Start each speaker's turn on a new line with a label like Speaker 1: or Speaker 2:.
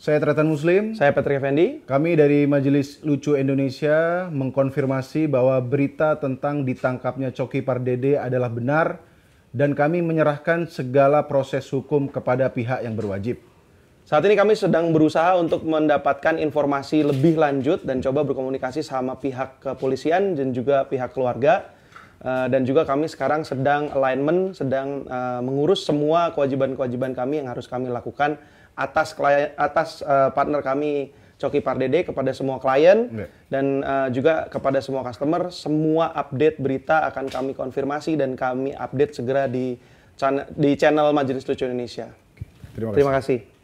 Speaker 1: Saya Tretan Muslim. Saya Patrick Effendi. Kami dari Majelis Lucu Indonesia mengkonfirmasi bahwa berita tentang ditangkapnya Coki Pardede adalah benar dan kami menyerahkan segala proses hukum kepada pihak yang berwajib.
Speaker 2: Saat ini kami sedang berusaha untuk mendapatkan informasi lebih lanjut dan coba berkomunikasi sama pihak kepolisian dan juga pihak keluarga Eh, dan juga kami sekarang sedang alignment, sedang uh, mengurus semua kewajiban-kewajiban kami yang harus kami lakukan atas klien, atas uh, partner kami Coki Pardede kepada semua klien yeah. dan uh, juga kepada semua customer. Semua update berita akan kami konfirmasi dan kami update
Speaker 3: segera di channel, di channel Majelis Lucu Indonesia. Terima kasih. Terima kasih.